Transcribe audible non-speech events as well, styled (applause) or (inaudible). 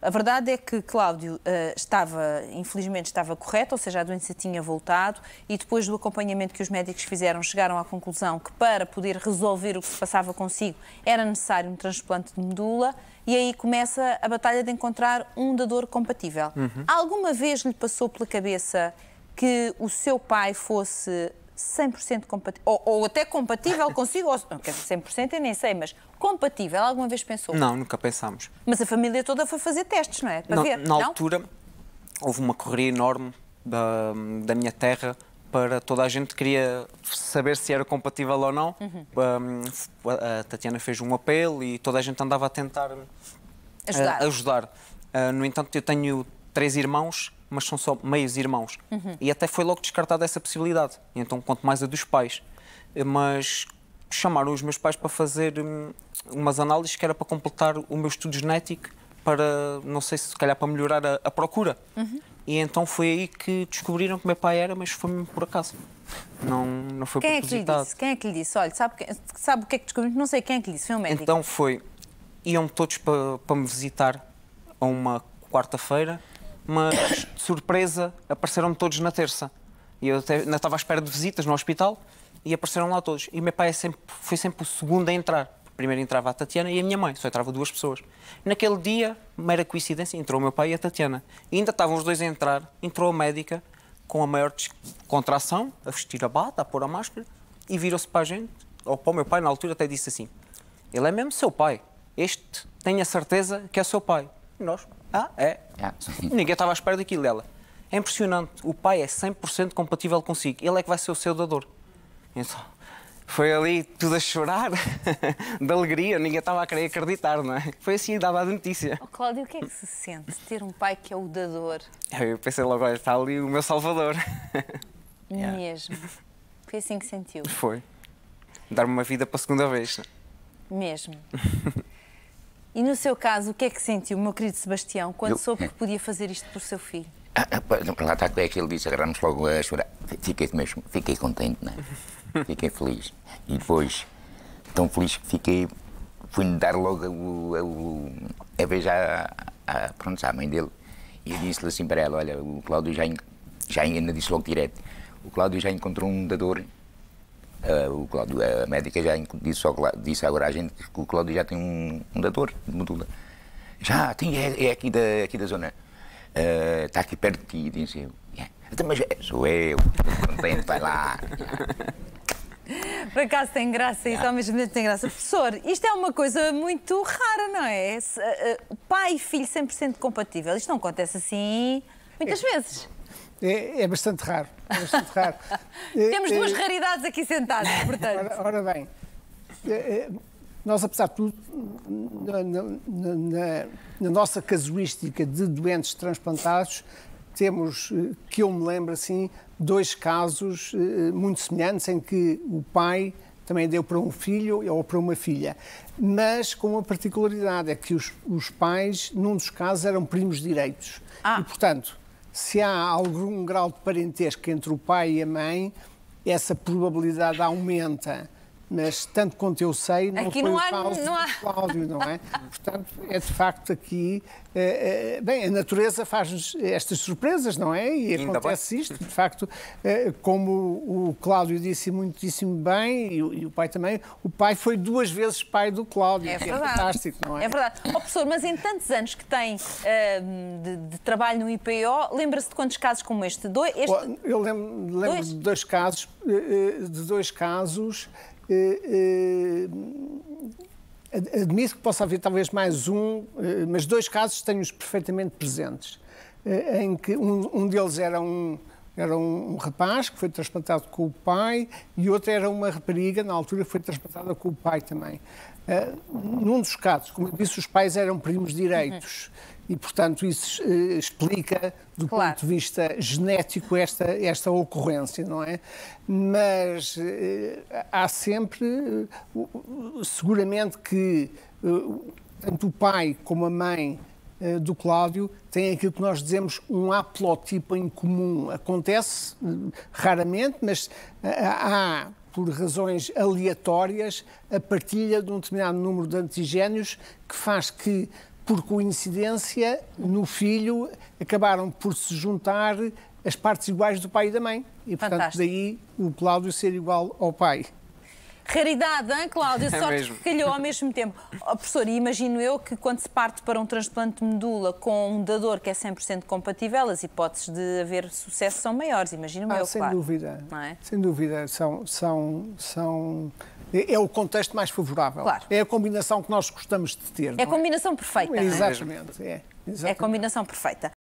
A verdade é que Cláudio eh, estava, infelizmente, estava correto, ou seja, a doença tinha voltado e depois do acompanhamento que os médicos fizeram, chegaram à conclusão que para poder resolver o que se passava consigo era necessário um transplante de medula e aí começa a batalha de encontrar um dador compatível. Uhum. Alguma vez lhe passou pela cabeça que o seu pai fosse 100% compatível, ou, ou, até compatível (laughs) consigo, ou, não, 100% eu nem sei, mas compatível, alguma vez pensou? Não, nunca pensámos. Mas a família toda foi fazer testes, não é? Para na, ver, Na não? altura, houve uma correria enorme da, da minha terra para toda a gente queria saber se era compatível ou não. Uhum. Um, a Tatiana fez um apelo e toda a gente andava a tentar ajudar. Eh, ajudar. Uh, no entanto, eu tenho três irmãos mas são só meios irmãos. Uhum. E até foi logo descartada essa possibilidade. Então, quanto mais a dos pais. Mas chamaram os meus pais para fazer hum, umas análises que era para completar o meu estudo genético, para, não sei se calhar para melhorar a, a procura. Uhum. E então foi aí que descobriram que meu pai era, mas foi mesmo por acaso. Não, não foi quem propositado. É que lhe disse? Quem é que lhe disse? Olha, sabe, sabe o que é que descobrimos? Não sei quem é que lhe disse, foi um médico. Então foi, iam todos para, para me visitar a uma quarta-feira mas de surpresa apareceram-me todos na terça. E eu até, ainda estava à espera de visitas no hospital e apareceram lá todos. E meu pai é sempre, foi sempre o segundo a entrar. Primeiro entrava a Tatiana e a minha mãe, só entravam duas pessoas. Naquele dia, mera coincidência, entrou o meu pai e a Tatiana. E ainda estavam os dois a entrar, entrou a médica com a maior contração, a vestir a bata, a pôr a máscara, e virou-se para a gente, ou para o meu pai, na altura até disse assim: Ele é mesmo seu pai. Este, tenho a certeza que é seu pai. E nós, ah, é? é Ninguém estava à espera daquilo dela. É impressionante. O pai é 100% compatível consigo. Ele é que vai ser o seu dador. Então, foi ali tudo a chorar, (laughs) de alegria. Ninguém estava a querer acreditar, não é? Foi assim, dava a notícia. Oh, Cláudio, o que é que se sente ter um pai que é o dador? Eu pensei logo, olha, está ali o meu salvador. Mesmo. (laughs) É. Foi assim que sentiu? Foi. Dar-me uma vida para a segunda vez. É? Mesmo. (laughs) E no seu caso, o que é que sentiu, meu querido Sebastião, quando eu... soube que podia fazer isto por seu filho? Ah, ah, lá está é que ele disse, agarramos logo a chorar. Fiquei mesmo, fiquei contente, não é? (laughs) Fiquei feliz. E depois, tão feliz que fiquei, fui-me dar logo a, a, a vez à, mãe dele. E eu disse-lhe assim para ela, olha, o Cláudio já, já ainda disse logo direto, o Cláudio já encontrou um dador Uh, o Cláudio, é a médica já disse, ao, disse agora à gente que o Cláudio já tem um, um doutor de medula. Já, tem, é, é, aqui, da, aqui da zona. Uh, eh, está aqui perto de ti, disse eu. Yeah. É. Então, mas eh, sou eu, contente, vai lá. Por acaso tem graça isso, ao mesmo tempo tem graça. Professor, isto é uma coisa muito rara, não é? pai e filho 100% compatível. Isto não acontece assim muitas é, vezes. É, é bastante raro. (laughs) Temos eh, duas eh, raridades aqui sentadas, (laughs) portanto. Ora, ora bem, eh, nós, apesar de tudo, na, na, na, na, nossa casuística de doentes transplantados, temos, que eu me lembro assim, dois casos muito semelhantes em que o pai também deu para um filho ou para uma filha, mas com uma particularidade, é que os, os pais, num dos casos, eram primos direitos. Ah. E, portanto, se há algum grau de parentesco entre o pai e a mãe, essa probabilidade aumenta mas tanto quanto eu sei, não aqui foi não há, Cláudio, não há... Cláudio, não é? Portanto, é de facto aqui... Uh, uh, bem, a natureza faz-nos estas surpresas, não é? E acontece isto, de facto, uh, como o Cláudio disse muitíssimo bem, e, e, o pai também, o pai foi duas vezes pai do Cláudio, é, é verdade. é fantástico, não é? É verdade. Oh, professor, mas em tantos anos que tem ehm, de, de, trabalho no IPO, lembra-se de quantos casos como este? Do, este... Eu lembro, lembro dois? de dois casos, de dois casos eh, eh, admito que possa haver talvez mais um, eh, mas dois casos tenho-os perfeitamente presentes, em que um, um deles era um era um, um, rapaz que foi transplantado com o pai e outra era uma rapariga, na altura foi transplantada com o pai também. Uh, num dos casos, como eu disse, os pais eram primos direitos uhum. e, portanto, isso uh, explica, do claro. ponto de vista genético, esta, esta ocorrência, não é? Mas uh, há sempre, eh, seguramente que tanto o pai como a mãe eh, do Cláudio tem aquilo que nós dizemos um haplotipo em comum. Acontece eh, raramente, mas eh, há por razões aleatórias, a partilha de um determinado número de antigénios que faz que, por coincidência, no filho acabaram por se juntar as partes iguais do pai e da mãe. E, portanto, Fantástico. daí o Cláudio ser igual ao pai. Raridade, hein, Cláudia? (laughs) É Sorte é que calhou ao mesmo tempo. Oh, professor, imagino eu que quando se parte para um transplante de medula com um dador que é 100% compatível, as hipóteses de haver sucesso são maiores, imagino ah, eu, sem claro. dúvida. É? Sem dúvida. São, são, são... É, é o contexto mais favorável. Claro. É a combinação que nós gostamos de ter. É a é? combinação é? perfeita. Exatamente. É. Exatamente. É a combinação perfeita.